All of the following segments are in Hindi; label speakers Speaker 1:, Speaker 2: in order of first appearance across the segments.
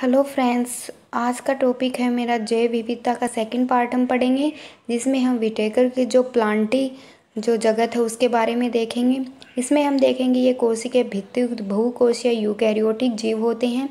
Speaker 1: हेलो फ्रेंड्स आज का टॉपिक है मेरा जैव विविधता का सेकंड पार्ट हम पढ़ेंगे जिसमें हम विटेकर के जो प्लांटी जो जगत है उसके बारे में देखेंगे इसमें हम देखेंगे ये के भित्तियुक्त बहुकोशीय यूकैरियोटिक जीव होते हैं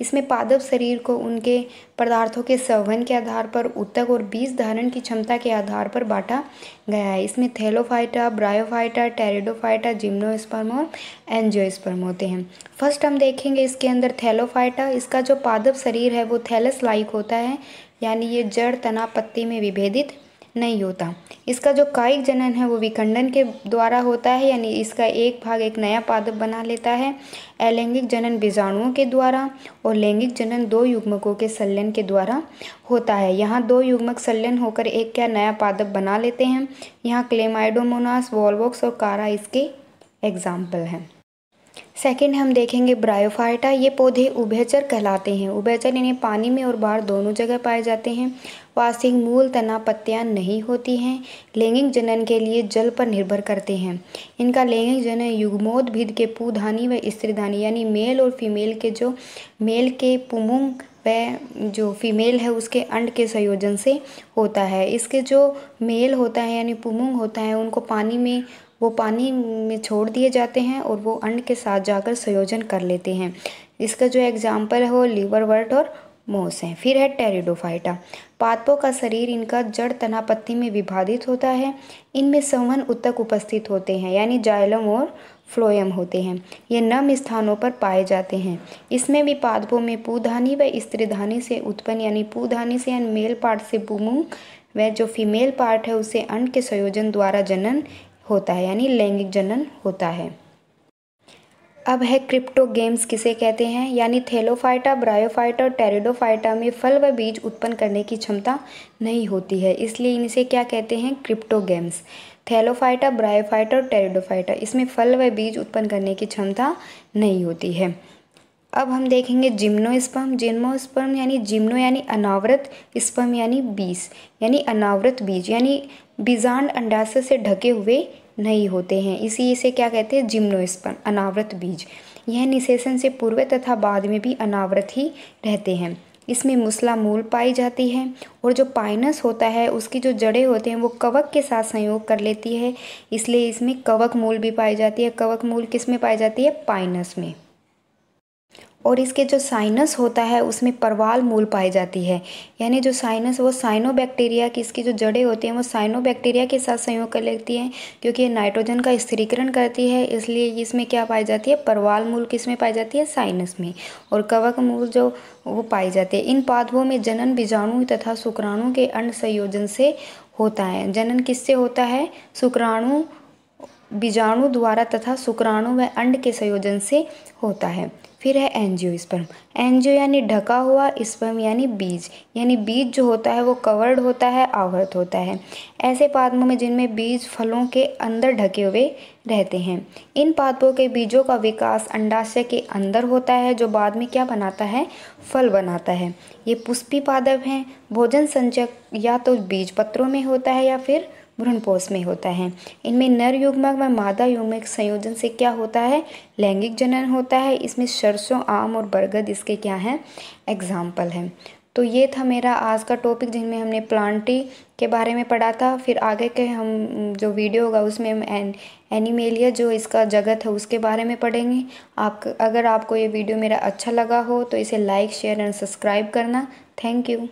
Speaker 1: इसमें पादप शरीर को उनके पदार्थों के सवन के आधार पर उत्तक और बीज धारण की क्षमता के आधार पर बांटा गया है इसमें थैलोफाइटा ब्रायोफाइटा टेरिडोफाइटा जिम्नोस्पर्म और एनजियोस्पर्म होते हैं फर्स्ट हम देखेंगे इसके अंदर थैलोफाइटा इसका जो पादप शरीर है वो थैलस लाइक होता है यानी ये जड़ तना पत्ती में विभेदित नहीं होता इसका जो कायिक जनन है वो विखंडन के द्वारा होता है यानी इसका एक भाग एक नया पादप बना लेता है अलैंगिक जनन बीजाणुओं के द्वारा और लैंगिक जनन दो युग्मकों के सल्यन के द्वारा होता है यहाँ दो युग्मक सल्यन होकर एक क्या नया पादप बना लेते हैं यहाँ क्लेमाइडोमोनास वॉलवॉक्स और कारा इसके एग्जाम्पल हैं सेकंड हम देखेंगे ब्रायोफाइटा ये पौधे उभयचर कहलाते हैं उभयचर इन्हें पानी में और बाहर दोनों जगह पाए जाते हैं वार्षिक मूल तना पत्तियाँ नहीं होती हैं लैंगिक जनन के लिए जल पर निर्भर करते हैं इनका लैंगिक जनन भिद के पूधानी व स्त्रीधानी यानी मेल और फीमेल के जो मेल के पुमुंग वह जो फीमेल है उसके अंड के संयोजन से होता है इसके जो मेल होता है यानी पुमुंग होता है उनको पानी में वो पानी में छोड़ दिए जाते हैं और वो अंड के साथ जाकर संयोजन कर लेते हैं इसका जो एग्ज़ाम्पल है वो लीवर वर्ट और मोस हैं फिर है टेरिडोफाइटा पादपों का शरीर इनका जड़ तना पत्ती में विभाजित होता है इनमें सवन उत्तक उपस्थित होते हैं यानी जाइलम और फ्लोयम होते हैं ये नम स्थानों पर पाए जाते हैं इसमें भी पादपों में पूधानी व स्त्रीधानी से उत्पन्न यानी पूधानी से यानी मेल पार्ट से पुमुंग व जो फीमेल पार्ट है उसे अंड के संयोजन द्वारा जनन होता है यानी लैंगिक जनन होता है अब है क्रिप्टो गेम्स किसे कहते हैं यानी थेलोफाइटा ब्रायोफाइटा और टेरिडोफाइटा में फल व बीज उत्पन्न करने की क्षमता नहीं होती है इसलिए इनसे क्या कहते हैं क्रिप्टो गेम्स थेलोफाइटा ब्रायोफाइटा और टेरिडोफाइटा इसमें फल व बीज उत्पन्न करने की क्षमता नहीं होती है अब हम देखेंगे जिम्नोस्पर्म जिम्नोस्पर्म यानी जिम्नो यानी अनावृत स्पर्म यानी बीज यानी अनावृत बीज यानी बीजांड अंडाशय से ढके हुए नहीं होते हैं इसी इसे क्या कहते हैं जिम्नोस्पर्म अनावृत बीज यह निषेचन से पूर्व तथा बाद में भी अनावृत ही रहते हैं इसमें मुसला मूल पाई जाती है और जो पाइनस होता है उसकी जो जड़ें होते हैं वो कवक के साथ संयोग कर लेती है इसलिए इसमें कवक मूल भी पाई जाती है कवक मूल किस में पाई जाती है पाइनस में और इसके जो साइनस होता है उसमें परवाल मूल पाई जाती है यानी जो साइनस वो साइनोबैक्टीरिया की इसकी जो जड़ें होती हैं वो साइनोबैक्टीरिया के साथ संयोग कर लेती हैं क्योंकि ये नाइट्रोजन का स्थिरीकरण करती है इसलिए इसमें क्या पाई जाती है परवाल मूल किस में पाई जाती है साइनस में और कवक मूल जो वो पाई जाती है इन पादवों में जनन बीजाणु तथा शुक्राणु के अंड संयोजन से होता है जनन किससे होता है शुक्राणु बीजाणु द्वारा तथा शुक्राणु व अंड के संयोजन से होता है फिर है स्पर्म एनजियो यानी ढका हुआ स्पर्म यानी बीज यानी बीज जो होता है वो कवर्ड होता है आवृत होता है ऐसे पादपों में जिनमें बीज फलों के अंदर ढके हुए रहते हैं इन पादपों के बीजों का विकास अंडाशय के अंदर होता है जो बाद में क्या बनाता है फल बनाता है ये पुष्पी पादप हैं भोजन संचय या तो बीज पत्रों में होता है या फिर भ्रूणपोष में होता है इनमें नर युग्मक व मादा युग्मक संयोजन से क्या होता है लैंगिक जनन होता है इसमें सरसों आम और बरगद इसके क्या हैं एग्जाम्पल हैं तो ये था मेरा आज का टॉपिक जिनमें हमने प्लांटी के बारे में पढ़ा था फिर आगे के हम जो वीडियो होगा उसमें हम एन एनिमेलिया जो इसका जगत है उसके बारे में पढ़ेंगे आप अगर आपको ये वीडियो मेरा अच्छा लगा हो तो इसे लाइक शेयर एंड सब्सक्राइब करना थैंक यू